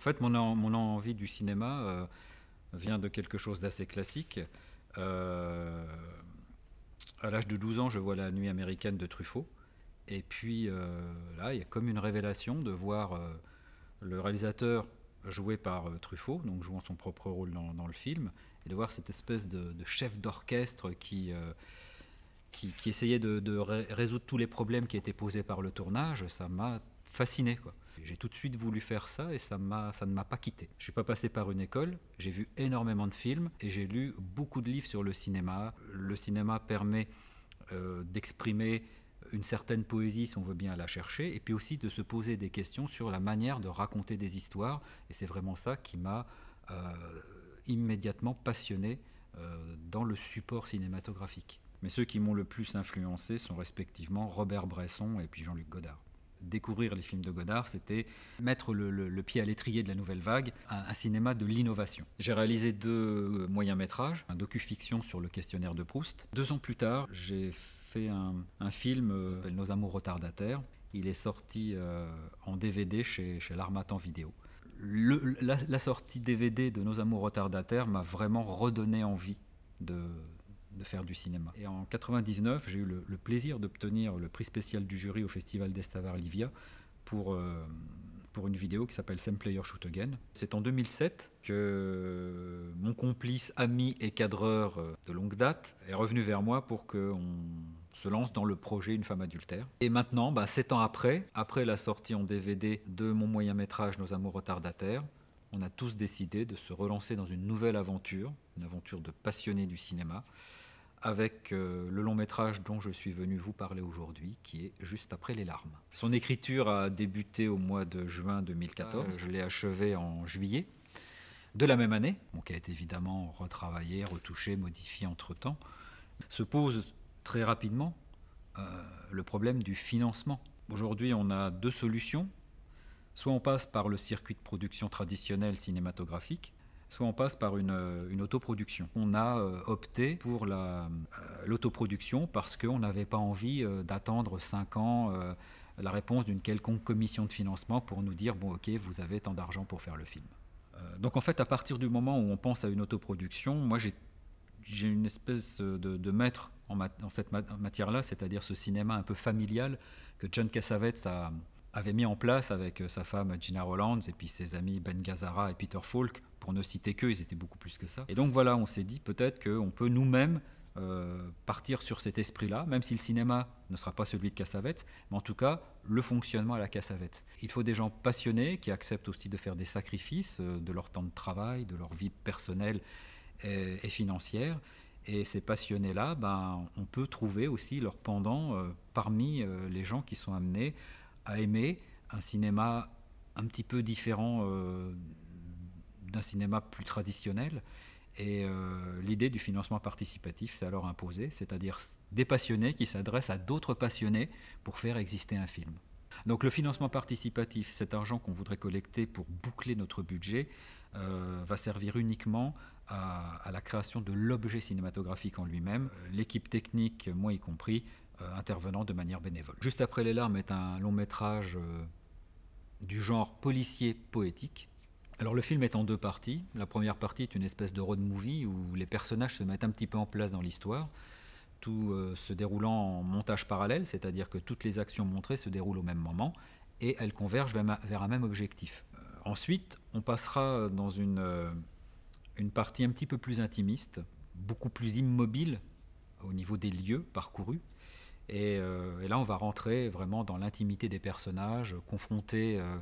En fait, mon, envie du cinéma euh, vient de quelque chose d'assez classique. Euh, à l'âge de 12 ans, je vois La Nuit américaine de Truffaut. Et puis euh, là, il y a comme une révélation de voir le réalisateur joué par Truffaut, donc jouant son propre rôle dans, le film, et de voir cette espèce de, chef d'orchestre qui, essayait de, résoudre tous les problèmes qui étaient posés par le tournage, ça m'a fasciné. J'ai tout de suite voulu faire ça et ça, ça ne m'a pas quitté. Je suis pas passé par une école, j'ai vu énormément de films et j'ai lu beaucoup de livres sur le cinéma. Le cinéma permet euh, d'exprimer une certaine poésie si on veut bien la chercher, et puis aussi de se poser des questions sur la manière de raconter des histoires. Et c'est vraiment ça qui m'a euh, immédiatement passionné euh, dans le support cinématographique. Mais ceux qui m'ont le plus influencé sont respectivement Robert Bresson et puis Jean-Luc Godard découvrir les films de Godard, c'était mettre le, pied à l'étrier de la nouvelle vague, un, cinéma de l'innovation. J'ai réalisé deux euh, moyens métrages, un docu-fiction sur le questionnaire de Proust. Deux ans plus tard, j'ai fait un, film euh, Nos amours retardataires. Il est sorti euh, en DVD chez, chez l'Armatan Vidéo. la sortie DVD de Nos amours retardataires m'a vraiment redonné envie de de faire du cinéma. Et en 99, j'ai eu le, plaisir d'obtenir le prix spécial du jury au Festival d'Estavar Livia pour, euh, pour une vidéo qui s'appelle Same Player Shoot Again. C'est en 2007 que mon complice, ami et cadreur euh, de longue date est revenu vers moi pour qu'on se lance dans le projet Une femme adultère. Et maintenant, bah, 7 ans après, après la sortie en DVD de mon moyen métrage Nos amours retardataires, on a tous décidé de se relancer dans une nouvelle aventure, une aventure de passionnés du cinéma avec euh, le long métrage dont je suis venu vous parler aujourd'hui, qui est Juste après les larmes. Son écriture a débuté au mois de juin 2014, ah, je l'ai achevé en juillet de la même année, donc qui a été évidemment retravaillé, retouché, modifié entre-temps. Se pose très rapidement euh, le problème du financement. Aujourd'hui, on a deux solutions. Soit on passe par le circuit de production traditionnel cinématographique, soit on passe par une, euh, autoproduction. On a euh, opté pour euh, l'autoproduction la, parce qu'on n'avait pas envie d'attendre 5 ans la réponse d'une quelconque commission de financement pour nous dire, bon ok, vous avez tant d'argent pour faire le film. donc en fait, à partir du moment où on pense à une autoproduction, moi j'ai une espèce de, maître en, cette matière-là, c'est-à-dire ce cinéma un peu familial que John Cassavetes a, avait mis en place avec euh, sa femme Gina Rollands et puis ses amis Ben Gazzara et Peter Falk, pour ne citer qu'eux, ils étaient beaucoup plus que ça. Et donc voilà, on s'est dit peut-être qu'on peut nous-mêmes euh, partir sur cet esprit-là, même si le cinéma ne sera pas celui de Cassavetes, mais en tout cas le fonctionnement à la Cassavetes. Il faut des gens passionnés qui acceptent aussi de faire des sacrifices euh, de leur temps de travail, de leur vie personnelle et, financière. Et ces passionnés-là, ben, on peut trouver aussi leur pendant parmi les gens qui sont amenés aimer un cinéma un petit peu différent euh, d'un cinéma plus traditionnel. Et euh, l'idée du financement participatif s'est alors imposée, c'est-à-dire des passionnés qui s'adressent à d'autres passionnés pour faire exister un film. Donc le financement participatif, cet argent qu'on voudrait collecter pour boucler notre budget, euh, va servir uniquement à, à la création de l'objet cinématographique en lui-même. L'équipe technique, moi y compris, euh, intervenant de manière bénévole. Juste après les larmes est un long métrage euh, du genre policier poétique. Alors le film est en deux parties. La première partie est une espèce de road movie où les personnages se mettent un petit peu en place dans l'histoire, tout euh, se déroulant en montage parallèle, c'est-à-dire que toutes les actions montrées se déroulent au même moment et elles convergent vers, un même objectif. ensuite, on passera dans une, une partie un petit peu plus intimiste, beaucoup plus immobile au niveau des lieux parcourus, euh, et, là, on va rentrer vraiment dans l'intimité des personnages, confrontés euh,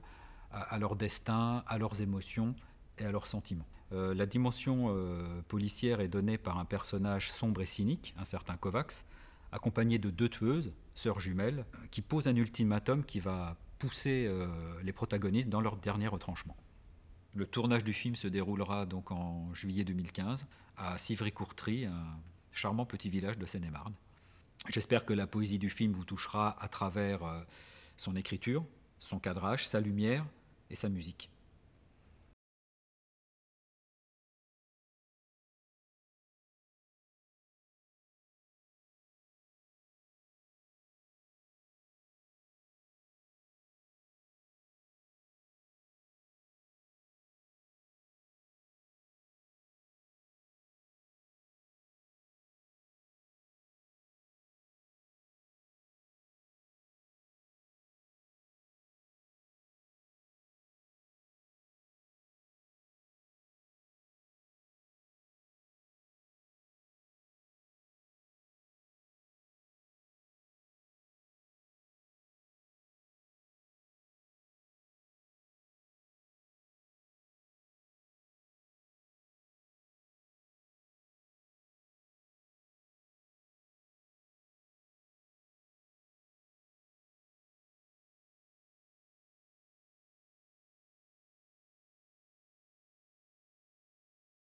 à, leur destin, à leurs émotions et à leurs sentiments. Euh, la dimension policière est donnée par un personnage sombre et cynique, un certain Kovacs, accompagné de deux tueuses, sœurs jumelles, qui posent un ultimatum qui va pousser les protagonistes dans leur dernier retranchement. Le tournage du film se déroulera donc en juillet 2015 à sivry courtry un charmant petit village de Seine-et-Marne. J'espère que la poésie du film vous touchera à travers euh, son écriture, son cadrage, sa lumière et sa musique.